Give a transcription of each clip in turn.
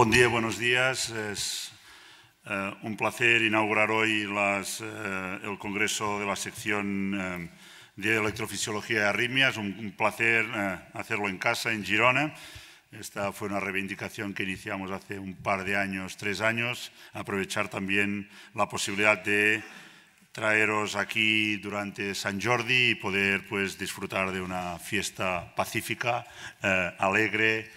Buen día, buenos días. Es eh, un placer inaugurar hoy eh, el Congreso de la sección eh, de electrofisiología y arritmias. Un, un placer hacerlo en casa, en Girona. Esta fue una reivindicación que iniciamos hace un par de años, tres años. Aprovechar también la posibilidad de traeros aquí durante San Jordi y poder pues, disfrutar de una fiesta pacífica, alegre,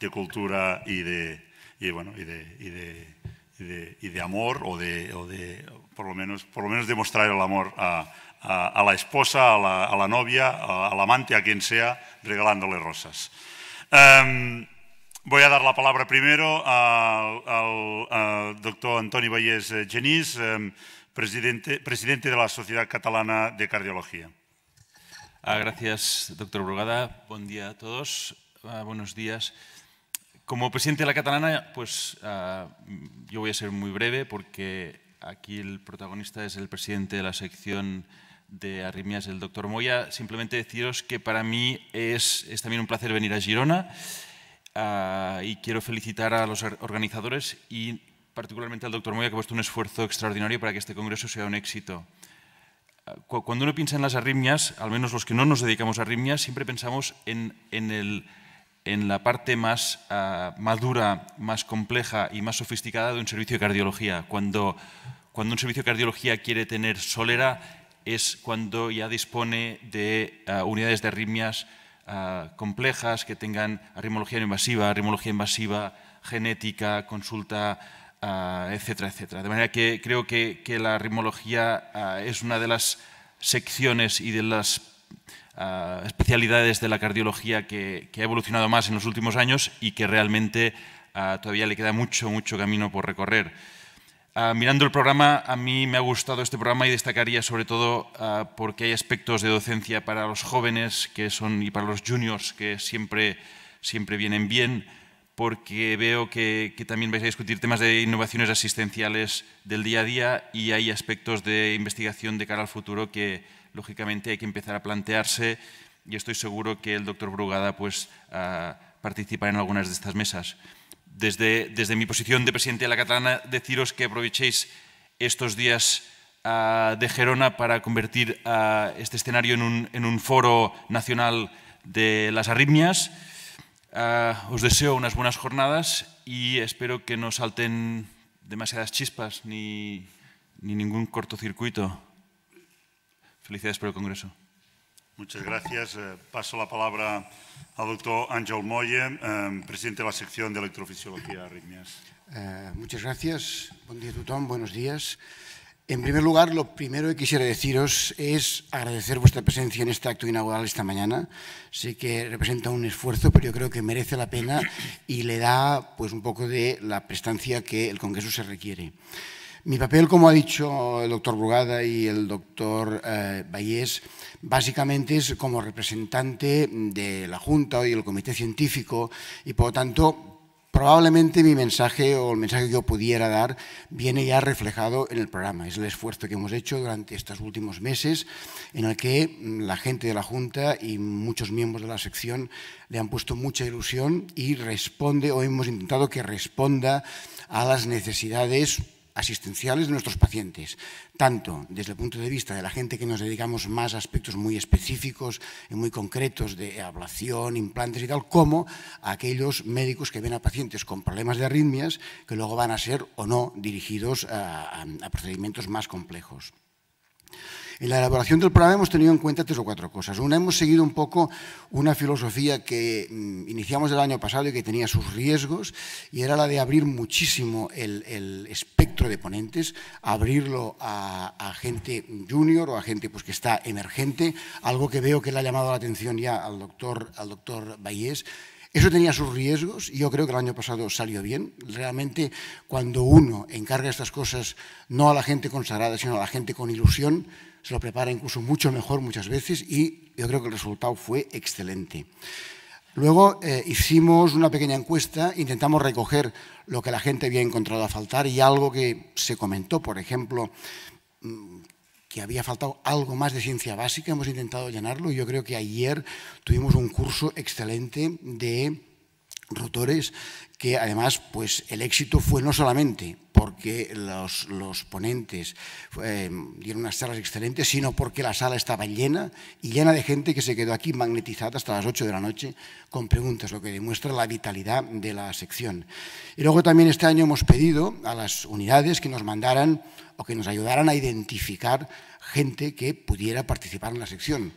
de cultura y de, y bueno, y de, y de, y de, y de amor o de, o de por, lo menos, por lo menos demostrar el amor a, a, a la esposa, a la, a la novia, la amante, a quien sea, regalándole rosas. Um, voy a dar la palabra primero al, al, al doctor Antoni Vallès Genís, um, presidente, presidente de la Sociedad Catalana de Cardiología. Ah, gracias, doctor Brugada. Buen día a todos. Ah, buenos días. Como presidente de la catalana, pues eh, yo voy a ser muy breve porque aquí el protagonista es el presidente de la sección de arritmias, el doctor Moya. Simplemente deciros que para mí es, también un placer venir a Girona eh, y quiero felicitar a los organizadores y particularmente al doctor Moya que ha puesto un esfuerzo extraordinario para que este congreso sea un éxito. Eh, cuando uno piensa en las arritmias, al menos los que no nos dedicamos a arritmias, siempre pensamos en, en el en la parte más ah, madura, más compleja y más sofisticada de un servicio de cardiología. Cuando, cuando un servicio de cardiología quiere tener solera es cuando ya dispone de ah, unidades de arritmias ah, complejas que tengan arritmología no invasiva, arritmología invasiva, genética, consulta, etcétera, etcétera. De manera que creo que, que la arritmología es una de las secciones y de las especialidades de la cardiología que, ha evolucionado más en los últimos años y que realmente ah, todavía le queda mucho, mucho camino por recorrer. Ah, mirando el programa, a mí me ha gustado este programa y destacaría sobre todo ah, porque hay aspectos de docencia para los jóvenes que son, y para los juniors que siempre, siempre vienen bien, porque veo que, también vais a discutir temas de innovaciones asistenciales del día a día y hay aspectos de investigación de cara al futuro que, lógicamente hay que empezar a plantearse, y estoy seguro que el doctor Brugada pues, ah, participará en algunas de estas mesas. Desde, desde, mi posición de presidente de la Catalana, deciros que aprovechéis estos días ah, de Gerona para convertir ah, este escenario en un, foro nacional de las arritmias. os deseo unas buenas jornadas y espero que no salten demasiadas chispas ni ningún cortocircuito. Felicidades por el Congreso. Muchas gracias. Eh, paso la palabra al doctor Ángel Moye, em, presidente de la sección de electrofisiología arritmias. Eh, muchas gracias. Buen día, Tutón. Buenos días. En primer lugar, lo primero que quisiera deciros es agradecer vuestra presencia en este acto inaugural esta mañana. Sé que representa un esfuerzo, pero yo creo que merece la pena y le da pues, un poco de la prestancia que el Congreso se requiere. Mi papel, como ha dicho el doctor Brugada y el doctor eh, Vallés, básicamente es como representante de la Junta y del Comité Científico y, por lo tanto, probablemente mi mensaje o el mensaje que yo pudiera dar viene ya reflejado en el programa. Es el esfuerzo que hemos hecho durante estos últimos meses en el que la gente de la Junta y muchos miembros de la sección le han puesto mucha ilusión y responde o hemos intentado que responda a las necesidades asistenciales de nuestros pacientes, tanto desde el punto de vista de la gente que nos dedicamos más a aspectos muy específicos y muy concretos de ablación, implantes y tal, como a aquellos médicos que ven a pacientes con problemas de arritmias que luego van a ser o no dirigidos a, a procedimientos más complejos. En la elaboración del programa hemos tenido en cuenta tres o cuatro cosas. Una, hemos seguido un poco una filosofía que mm, iniciamos el año pasado y que tenía sus riesgos, y era la de abrir muchísimo el, espectro de ponentes, abrirlo a, gente junior o a gente pues, que está emergente, algo que veo que le ha llamado la atención ya al doctor, al doctor Vallés, eso tenía sus riesgos y yo creo que el año pasado salió bien. Realmente cuando uno encarga estas cosas no a la gente consagrada, sino a la gente con ilusión, se lo prepara incluso mucho mejor muchas veces y yo creo que el resultado fue excelente. Luego eh, hicimos una pequeña encuesta, intentamos recoger lo que la gente había encontrado a faltar y algo que se comentó, por ejemplo, mm, que había faltado algo más de ciencia básica, hemos intentado llenarlo y yo creo que ayer tuvimos un curso excelente de rotores que además pues el éxito fue no solamente porque los, ponentes eh, dieron unas charlas excelentes, sino porque la sala estaba llena y llena de gente que se quedó aquí magnetizada hasta las 8 de la noche con preguntas, lo que demuestra la vitalidad de la sección. Y luego también este año hemos pedido a las unidades que nos mandaran o que nos ayudaran a identificar gente que pudiera participar en la sección.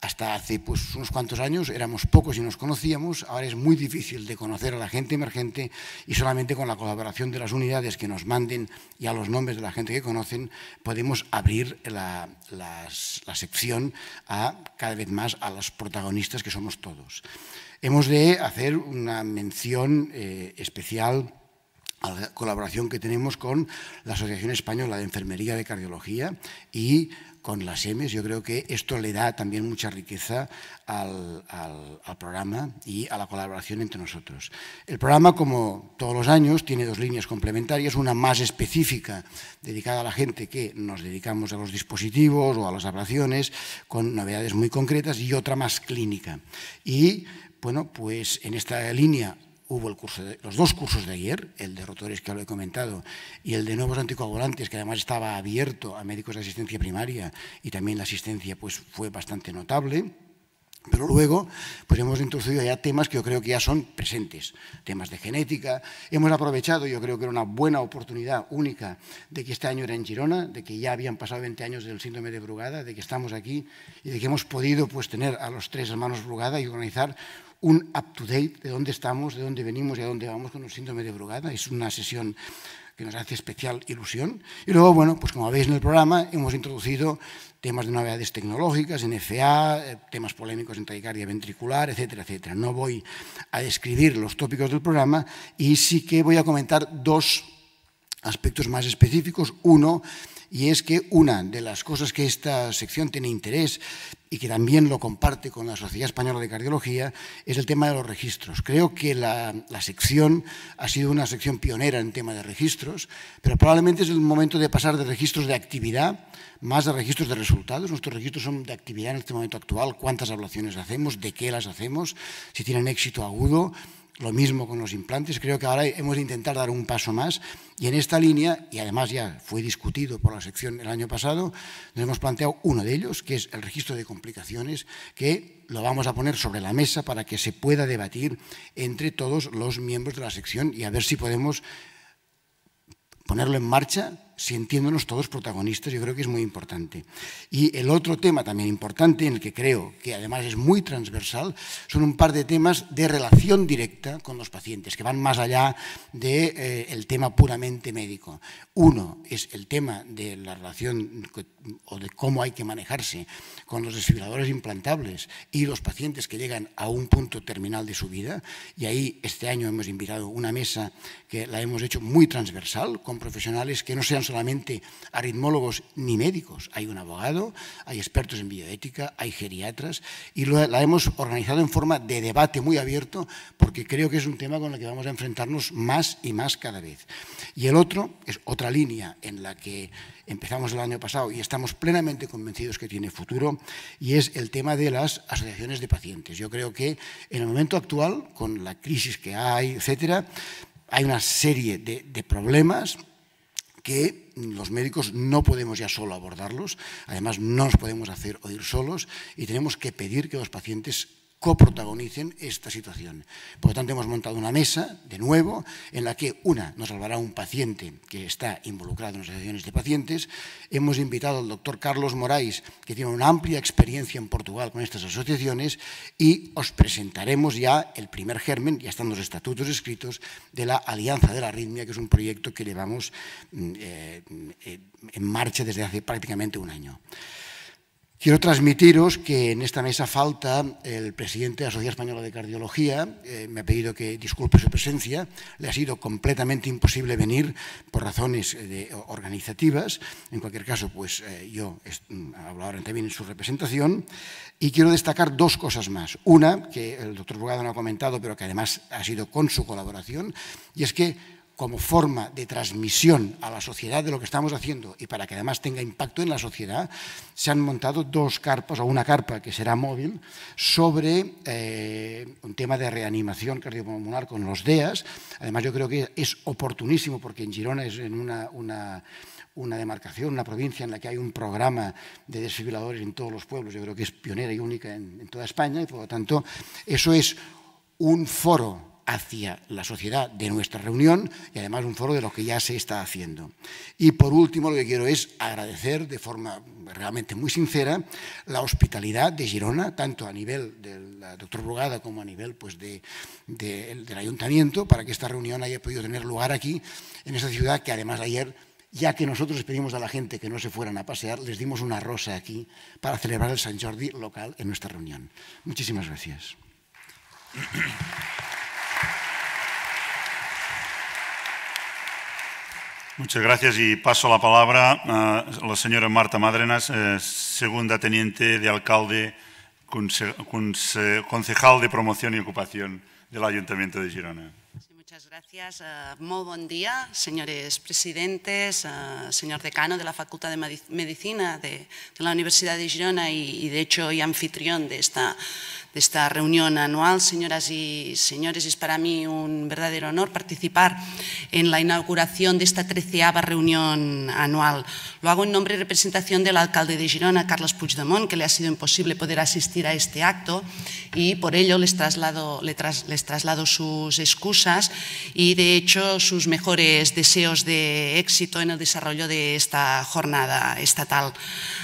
Hasta hace pues, unos cuantos años éramos pocos y nos conocíamos, ahora es muy difícil de conocer a la gente emergente y solamente con la colaboración de las unidades que nos manden y a los nombres de la gente que conocen podemos abrir la, sección a cada vez más a los protagonistas que somos todos. Hemos de hacer una mención eh, especial a la colaboración que tenemos con la Asociación Española de Enfermería de Cardiología y con las EMES. Yo creo que esto le da también mucha riqueza al, programa y a la colaboración entre nosotros. El programa, como todos los años, tiene dos líneas complementarias, una más específica dedicada a la gente que nos dedicamos a los dispositivos o a las ablaciones, con novedades muy concretas, y otra más clínica. Y, bueno, pues en esta línea hubo el curso los dos cursos de ayer, el de rotores que lo he comentado y el de nuevos anticoagulantes, que además estaba abierto a médicos de asistencia primaria y también la asistencia pues, fue bastante notable. Pero luego pues hemos introducido ya temas que yo creo que ya son presentes, temas de genética. Hemos aprovechado, yo creo que era una buena oportunidad única de que este año era en Girona, de que ya habían pasado 20 años del síndrome de Brugada, de que estamos aquí y de que hemos podido pues, tener a los tres hermanos Brugada y organizar un up-to-date de dónde estamos, de dónde venimos y a dónde vamos con el síndrome de Brugada. Es una sesión que nos hace especial ilusión. Y luego, bueno, pues como veis en el programa, hemos introducido temas de novedades tecnológicas, NFA, eh, temas polémicos en taquicardia ventricular, etcétera, etcétera. No voy a describir los tópicos del programa y sí que voy a comentar dos aspectos más específicos. Uno, y es que una de las cosas que esta sección tiene interés y que también lo comparte con la Sociedad Española de Cardiología es el tema de los registros. Creo que la, sección ha sido una sección pionera en tema de registros, pero probablemente es el momento de pasar de registros de actividad más de registros de resultados. Nuestros registros son de actividad en este momento actual, cuántas ablaciones hacemos, de qué las hacemos, si tienen éxito agudo, lo mismo con los implantes. Creo que ahora hemos de intentar dar un paso más. Y en esta línea, y además ya fue discutido por la sección el año pasado, nos hemos planteado uno de ellos, que es el registro de complicaciones, que lo vamos a poner sobre la mesa para que se pueda debatir entre todos los miembros de la sección y a ver si podemos ponerlo en marcha sintiéndonos todos protagonistas, yo creo que es muy importante. Y el otro tema también importante, en el que creo que además es muy transversal, son un par de temas de relación directa con los pacientes, que van más allá del de, eh, el tema puramente médico. Uno es el tema de la relación o de cómo hay que manejarse con los desfibriladores implantables y los pacientes que llegan a un punto terminal de su vida. Y ahí este año hemos invitado una mesa que la hemos hecho muy transversal, con profesionales que no sean solamente aritmólogos ni médicos, hay un abogado, hay expertos en bioética, hay geriatras y la hemos organizado en forma de debate muy abierto porque creo que es un tema con el que vamos a enfrentarnos más y más cada vez. Y el otro es otra línea en la que empezamos el año pasado y estamos plenamente convencidos que tiene futuro y es el tema de las asociaciones de pacientes. Yo creo que en el momento actual, con la crisis que hay, etcétera, hay una serie de, de problemas que los médicos no podemos ya solo abordarlos, además no nos podemos hacer oír solos y tenemos que pedir que los pacientes coprotagonicen esta situación. Por lo tanto, hemos montado una mesa, de nuevo, en la que una nos salvará un paciente que está involucrado en asociaciones de pacientes. Hemos invitado al doctor Carlos Moraes, que tiene una amplia experiencia en Portugal con estas asociaciones, y os presentaremos ya el primer germen, ya están los estatutos escritos, de la Alianza de la Arritmia, que es un proyecto que llevamos mm, eh, mm, eh, en marcha desde hace prácticamente un año. Quiero transmitiros que en esta mesa falta el presidente de la Sociedad Española de Cardiología. Eh, me ha pedido que disculpe su presencia. Le ha sido completamente imposible venir por razones eh, organizativas. En cualquier caso, pues eh, yo mm, hablo ahora también en su representación. Y quiero destacar dos cosas más. Una, que el doctor Bogado no ha comentado, pero que además ha sido con su colaboración, y es que como forma de transmisión a la sociedad de lo que estamos haciendo y para que además tenga impacto en la sociedad, se han montado dos carpas o una carpa que será móvil sobre eh, un tema de reanimación cardiopulmonar con los DEAS. Además yo creo que es oportunísimo porque en Girona es en una, una demarcación, una provincia en la que hay un programa de desfibriladores en todos los pueblos, yo creo que es pionera y única en toda España, y por lo tanto eso es un foro hacia la sociedad de nuestra reunión y además un foro de lo que ya se está haciendo. Y por último, lo que quiero es agradecer de forma realmente muy sincera la hospitalidad de Girona, tanto a nivel del doctor Rugada como a nivel pues, de, del ayuntamiento, para que esta reunión haya podido tener lugar aquí, en esta ciudad que además ayer ya que nosotros pedimos a la gente que no se fueran a pasear, les dimos una rosa aquí para celebrar el San Jordi local en nuestra reunión. Muchísimas gracias. Muchas gracias y paso la palabra a la señora Marta Madrenas, eh, segunda teniente de alcalde, concejal de promoción y ocupación del Ayuntamiento de Girona. muchas gracias. Eh, muy buen día, señores presidentes, eh, señor decano de la Facultad de Medicina de, la Universidad de Girona y, y, de hecho, y anfitrión de esta, esta reunión anual. Señoras y señores, es para mí un verdadero honor participar en la inauguración de esta treceava reunión anual. Lo hago en nombre y representación del alcalde de Girona, Carlos Puigdemont, que le ha sido imposible poder asistir a este acto y por ello les traslado, les traslado sus excusas y, de hecho, sus mejores deseos de éxito en el desarrollo de esta jornada estatal.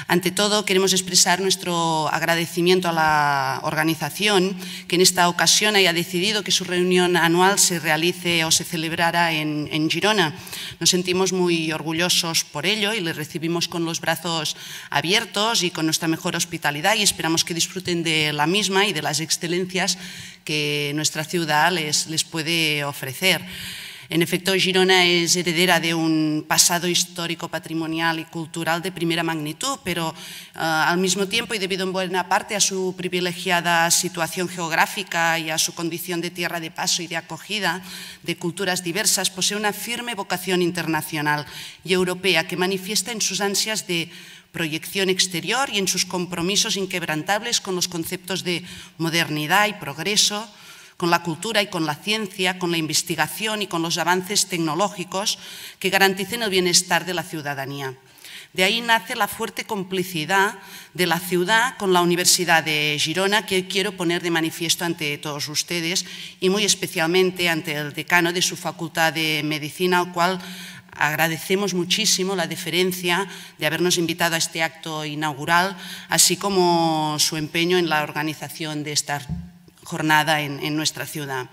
Ante todo, queremos expresar nuestro agradecimiento a la organización que en esta ocasión haya decidido que su reunión anual se realice o se celebrara en, Girona. Nos sentimos muy orgullosos por ello y les recibimos con los brazos abiertos y con nuestra mejor hospitalidad y esperamos que disfruten de la misma y de las excelencias que nuestra ciudad les, les puede ofrecer. En efecto, Girona es heredera de un pasado histórico, patrimonial y cultural de primera magnitud, pero eh, al mismo tiempo y debido en buena parte a su privilegiada situación geográfica y a su condición de tierra de paso y de acogida de culturas diversas, posee una firme vocación internacional y europea que manifiesta en sus ansias de proyección exterior y en sus compromisos inquebrantables con los conceptos de modernidad y progreso, con la cultura y con la ciencia, con la investigación y con los avances tecnológicos que garanticen el bienestar de la ciudadanía. De ahí nace la fuerte complicidad de la ciudad con la Universidad de Girona, que quiero poner de manifiesto ante todos ustedes y muy especialmente ante el decano de su Facultad de Medicina, al cual agradecemos muchísimo la deferencia de habernos invitado a este acto inaugural, así como su empeño en la organización de esta jornada en, nuestra ciudad.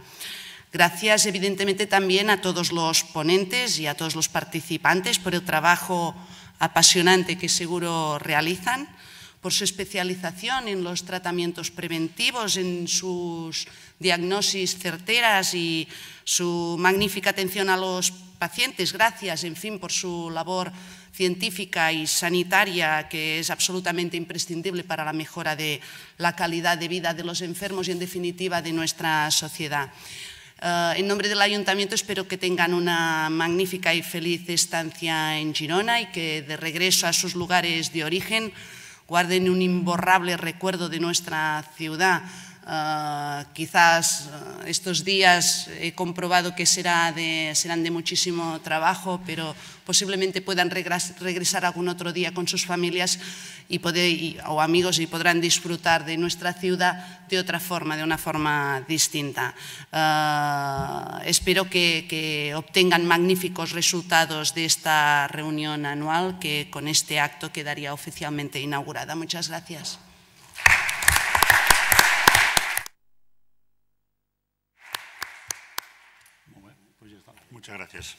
Gracias, evidentemente, también a todos los ponentes y a todos los participantes por el trabajo apasionante que seguro realizan por su especialización en los tratamientos preventivos, en sus diagnosis certeras y su magnífica atención a los pacientes. Gracias, en fin, por su labor científica y sanitaria que es absolutamente imprescindible para la mejora de la calidad de vida de los enfermos y, en definitiva, de nuestra sociedad. Eh, en nombre del Ayuntamiento espero que tengan una magnífica y feliz estancia en Girona y que de regreso a sus lugares de origen guarden un imborrable recuerdo de nuestra ciudad, Ah, quizás ah, estos días he comprobado que será de, serán de muchísimo trabajo, pero posiblemente puedan regresar algún otro día con sus familias o amigos y podrán disfrutar de nuestra ciudad de otra forma, de una forma distinta. Ah, espero que obtengan magníficos resultados de esta reunión anual que con este acto quedaría oficialmente inaugurada. Muchas gracias. Muchas gracias.